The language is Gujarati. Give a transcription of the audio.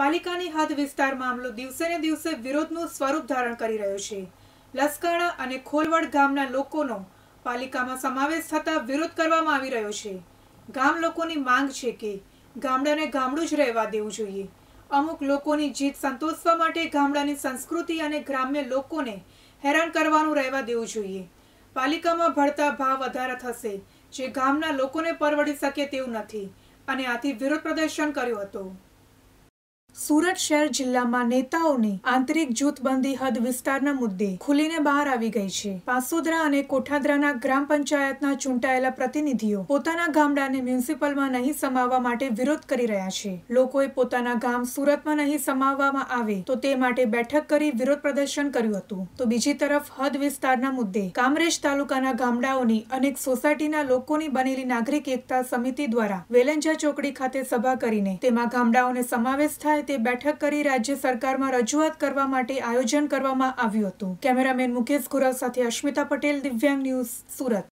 પાલિકાની હદ વિસ્તાર મામલો દિવસે ને દિવસે વિરોધનું સ્વરૂપ ધારણ કરી રહ્યો છે લસકાણા અને ખોલવડ ગામના લોકોનો પાલિકામાં સમાવેશ થતા વિરોધ કરવામાં આવી રહ્યો છે ગામ લોકોની માંગ છે કે ગામડાને ગામડું જ રહેવા દેવું જોઈએ અમુક લોકોની જીત સંતોષવા માટે ગામડાની સંસ્કૃતિ અને ગ્રામ્ય લોકોને હેરાન કરવાનું રહેવા દેવું જોઈએ પાલિકામાં ભળતા ભાવ વધારા થશે જે ગામના લોકોને પરવડી શકે તેવું નથી અને આથી વિરોધ પ્રદર્શન કર્યું હતું સુરત શહેર જિલ્લામાં નેતાઓની આંતરિક જૂથબંધી હદ વિસ્તારના મુદ્દે ખુલીને બહાર આવી ગઈ છે પાસોદરા અને કોઠાદરાના ગ્રામ પંચાયતના ચૂંટાયેલા પ્રતિનિધિઓ પોતાના ગામડાને મ્યુનિસિપલમાં નહીં સમાવવા માટે વિરોધ કરી રહ્યા છે લોકોએ પોતાના ગામ સુરતમાં નહીં સમાવવામાં આવે તો તે માટે બેઠક કરી વિરોધ પ્રદર્શન કર્યું હતું તો બીજી તરફ હદ વિસ્તારના મુદ્દે કામરેજ તાલુકાના ગામડાઓની અનેક સોસાયટીના લોકોની બનેલી નાગરિક એકતા સમિતિ દ્વારા વેલેન્જા ચોકડી ખાતે સભા કરીને તેમાં ગામડાઓને સમાવેશ થાય ખાતે બેઠક કરી રાજ્ય સરકારમાં રજૂઆત કરવા માટે આયોજન કરવામાં આવ્યું હતું કેમેરામેન મુકેશ ગુરવ સાથે અશ્મિતા પટેલ દિવ્યાંગ ન્યૂઝ સુરત